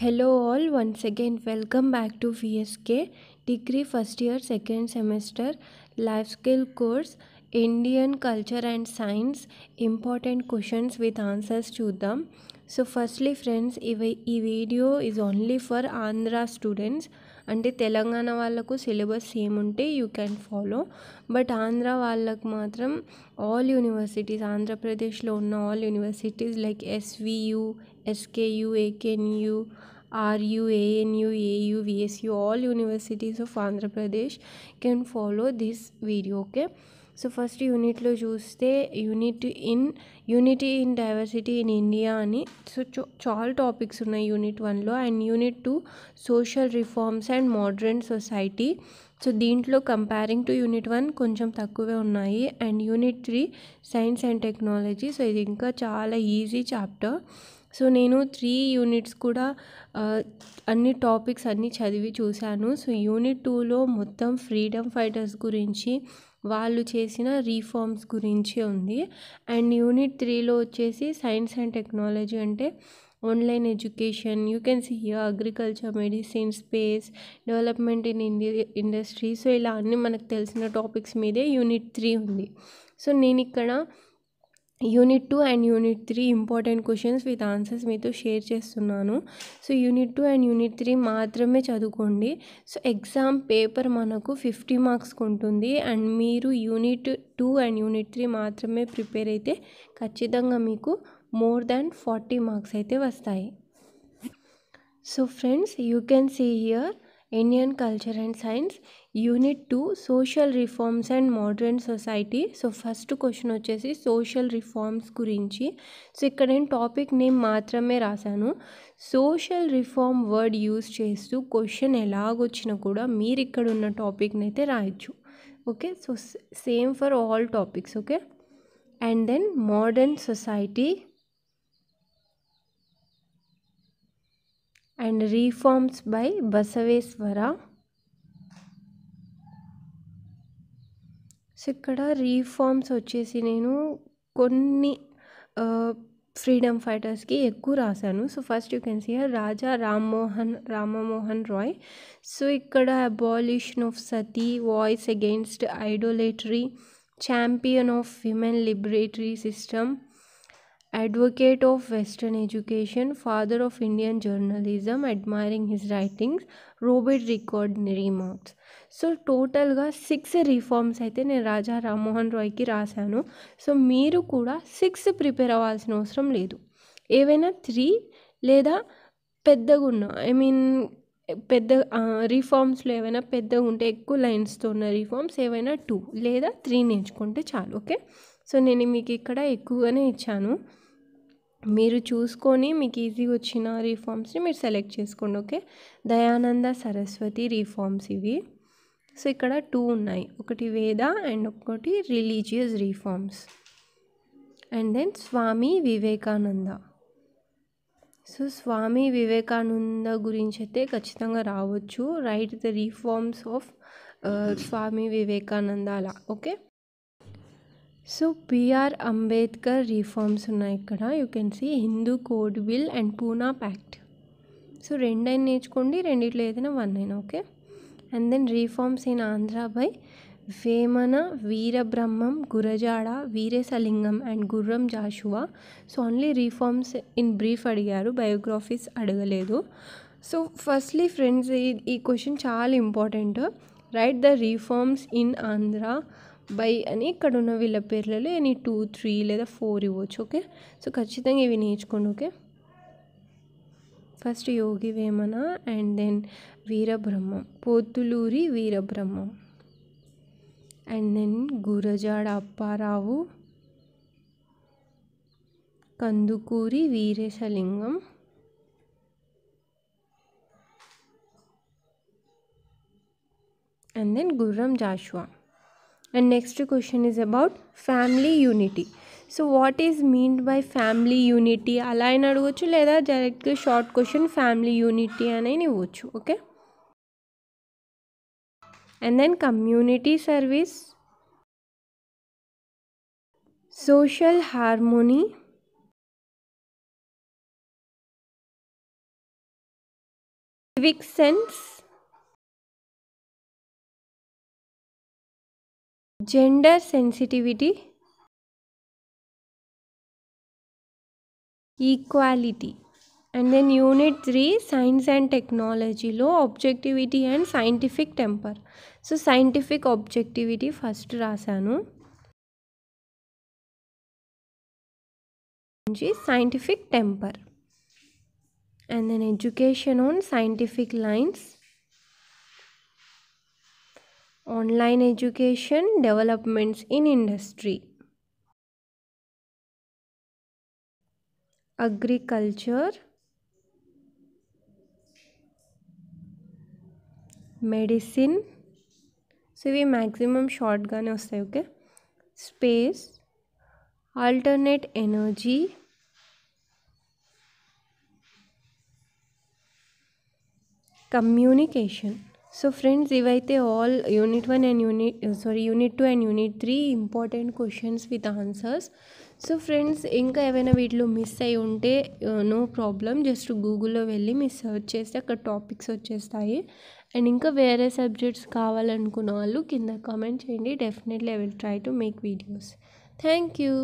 Hello all once again welcome back to VSK degree first year second semester life skill course Indian culture and science important questions with answers to them so firstly friends this video is only for Andhra students అంటే తెలంగాణ వాళ్ళకు syllabus same ఉంటే you can follow but Andhra వాళ్ళకు మాత్రం all universities ఆంధ్రప్రదేశ్లో ఉన్న all universities like SVU SKU AKNU RU, ANU, AU, VSU, all universities of Andhra Pradesh can follow so first యూనిట్లో చూస్తే unit in unity in diversity in India అని so చాలా topics ఉన్నాయి unit వన్లో and unit two social reforms and modern society so దీంట్లో comparing to unit one కొంచెం తక్కువే ఉన్నాయి and unit three science and technology so ఇది ఇంకా చాలా ఈజీ చాప్టర్ సో నేను త్రీ యూనిట్స్ కూడా అన్ని టాపిక్స్ అన్నీ చదివి చూశాను సో యూనిట్ టూలో మొత్తం ఫ్రీడమ్ ఫైటర్స్ గురించి వాళ్ళు చేసిన రీఫార్మ్స్ గురించి ఉంది అండ్ యూనిట్ త్రీలో వచ్చేసి సైన్స్ అండ్ టెక్నాలజీ అంటే online education you can see here agriculture medicine space development in ఇండి ఇండస్ట్రీ సో ఇలా అన్నీ మనకు తెలిసిన టాపిక్స్ మీదే యూనిట్ త్రీ ఉంది సో నేను ఇక్కడ unit two and unit three important questions with answers మీతో షేర్ చేస్తున్నాను so unit two and unit three మాత్రమే చదువుకోండి సో ఎగ్జామ్ పేపర్ మనకు ఫిఫ్టీ మార్క్స్కి ఉంటుంది అండ్ మీరు unit two and unit three మాత్రమే ప్రిపేర్ అయితే ఖచ్చితంగా మీకు మోర్ దాన్ ఫార్టీ మార్క్స్ అయితే వస్తాయి so friends you can see here Indian culture and science unit two social reforms and modern society so first question వచ్చేసి social reforms గురించి so ఇక్కడ నేను టాపిక్ నేమ్ మాత్రమే రాశాను సోషల్ రిఫార్మ్ వర్డ్ యూస్ చేస్తూ question ఎలాగొచ్చినా కూడా మీరు ఇక్కడ ఉన్న టాపిక్ని అయితే రాయొచ్చు okay so same for all topics okay and then modern society and reforms by Basaveshwara so ఇక్కడ రీఫార్మ్స్ వచ్చేసి నేను కొన్ని ఫ్రీడమ్ ఫైటర్స్కి ఎక్కువ రాశాను so first you can see Raja Rammohan Rammohan Roy so ఇక్కడ abolition of sati voice against idolatry champion of women లిబరేటరీ system advocate of western education father of Indian journalism admiring his writings Robert record remarks so టోటల్గా six reforms అయితే నేను రాజా రామ్మోహన్ రాయ్కి రాశాను so మీరు కూడా six prepare అవ్వాల్సిన అవసరం లేదు ఏవైనా త్రీ లేదా పెద్దగా ఉన్న ఐ మీన్ పెద్ద రీఫార్మ్స్లో ఏవైనా పెద్దగా ఉంటే ఎక్కువ లైన్స్తో ఉన్న రీఫార్మ్స్ ఏవైనా టూ లేదా త్రీ నేర్చుకుంటే చాలు ఓకే సో నేను మీకు ఇక్కడ ఎక్కువగానే ఇచ్చాను మీరు చూసుకొని మీకు ఈజీగా వచ్చిన రీఫార్మ్స్ని మీరు సెలెక్ట్ చేసుకోండి ఓకే దయానంద సరస్వతి రీఫార్మ్స్ ఇవి సో ఇక్కడ టూ ఉన్నాయి ఒకటి వేద అండ్ ఒకటి religious reforms and then Swami Vivekananda so Swami Vivekananda గురించి అయితే ఖచ్చితంగా రావచ్చు right the reforms of Swami Vivekananda అలా okay so BR Ambedkar reforms ఉన్నాయి ఇక్కడ you can see Hindu code bill and Poona pact so రెండైనా నేర్చుకోండి రెండిట్లో ఏదైనా వన్ అయినా okay and then reforms in Andhra by Vemana Veerabrahmam Gurajada Veeresalingam and Gurram Jashuva so only reforms in brief అడిగారు బయోగ్రఫీస్ అడగలేదు సో ఫస్ట్లీ ఫ్రెండ్స్ ఈ ఈ క్వశ్చన్ చాలా important right the reforms in Andhra by అని ఇక్కడ ఉన్న వీళ్ళ పేర్లలో ఎనీ టూ త్రీ లేదా ఫోర్ ఇవ్వచ్చు ఓకే సో ఖచ్చితంగా ఇవి నేర్చుకోండి okay first Yogi Vemana and then Veerabrahmam Potuluri Veerabrahmam and then Gurajad Apparavu, Kandukuri Vireshalingam. And then Guram Joshua. And next question is about family unity. So what is meant by family unity? Alain Adochu Leda direct short question family unity and any okay? and then community service social harmony civic sense gender sensitivity equality and then unit 3 science and technology low objectivity and scientific temper so scientific objectivity first rasanu scientific temper and then education on scientific lines online education developments in industry agriculture medicine so ఇవి maximum షార్ట్గానే వస్తాయి okay space alternate energy communication so friends ఇవైతే all unit one and unit sorry unit two and unit three important questions with answers so friends ఇంకా ఏమైనా వీటిలో miss అయి ఉంటే no problem just గూగుల్లో వెళ్ళి మీరు సర్చ్ చేస్తే అక్కడ టాపిక్స్ వచ్చేస్తాయి అండ్ ఇంకా వేరే సబ్జెక్ట్స్ కావాలనుకున్న వాళ్ళు కింద కామెంట్ చేయండి definitely I will try to make videos thank you